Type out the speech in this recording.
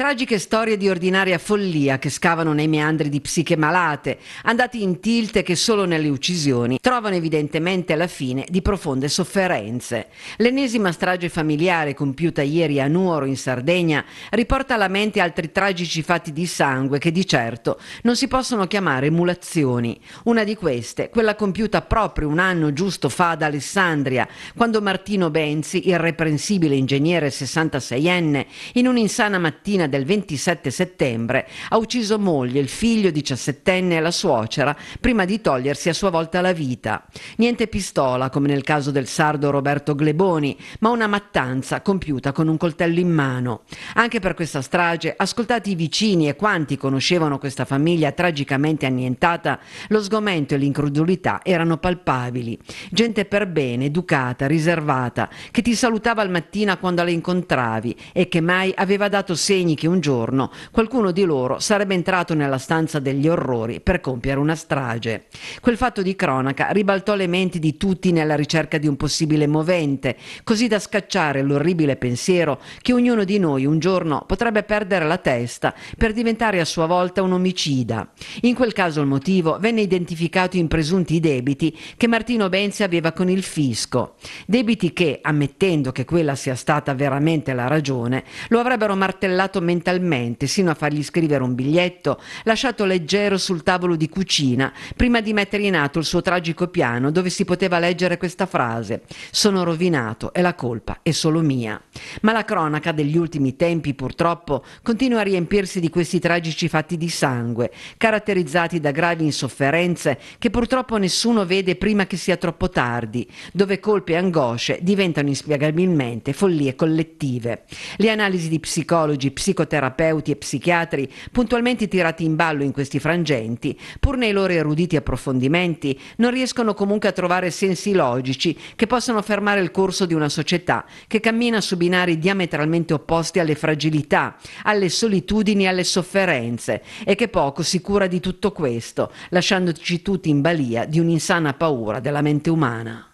Tragiche storie di ordinaria follia che scavano nei meandri di psiche malate, andati in tilt che solo nelle uccisioni trovano evidentemente la fine di profonde sofferenze. L'ennesima strage familiare compiuta ieri a Nuoro in Sardegna riporta alla mente altri tragici fatti di sangue che di certo non si possono chiamare emulazioni. Una di queste, quella compiuta proprio un anno giusto fa ad Alessandria, quando Martino Benzi, irreprensibile ingegnere 66enne, in un'insana mattina del 27 settembre ha ucciso moglie, il figlio 17enne e la suocera prima di togliersi a sua volta la vita. Niente pistola, come nel caso del sardo Roberto Gleboni, ma una mattanza compiuta con un coltello in mano. Anche per questa strage, ascoltati i vicini e quanti conoscevano questa famiglia tragicamente annientata, lo sgomento e l'incredulità erano palpabili. Gente per bene, educata, riservata, che ti salutava al mattino quando la incontravi e che mai aveva dato segno indegni che un giorno qualcuno di loro sarebbe entrato nella stanza degli orrori per compiere una strage. Quel fatto di cronaca ribaltò le menti di tutti nella ricerca di un possibile movente, così da scacciare l'orribile pensiero che ognuno di noi un giorno potrebbe perdere la testa per diventare a sua volta un omicida. In quel caso il motivo venne identificato in presunti debiti che Martino Benzi aveva con il fisco, debiti che, ammettendo che quella sia stata veramente la ragione, lo avrebbero martellato preparato mentalmente sino a fargli scrivere un biglietto, lasciato leggero sul tavolo di cucina, prima di mettere in atto il suo tragico piano dove si poteva leggere questa frase «Sono rovinato e la colpa è solo mia». Ma la cronaca degli ultimi tempi purtroppo continua a riempirsi di questi tragici fatti di sangue, caratterizzati da gravi insofferenze che purtroppo nessuno vede prima che sia troppo tardi, dove colpe e angosce diventano inspiegabilmente follie collettive. Le analisi di psicologi, psicologi, psicoterapeuti e psichiatri puntualmente tirati in ballo in questi frangenti, pur nei loro eruditi approfondimenti, non riescono comunque a trovare sensi logici che possano fermare il corso di una società che cammina su binari diametralmente opposti alle fragilità, alle solitudini e alle sofferenze e che poco si cura di tutto questo, lasciandoci tutti in balia di un'insana paura della mente umana.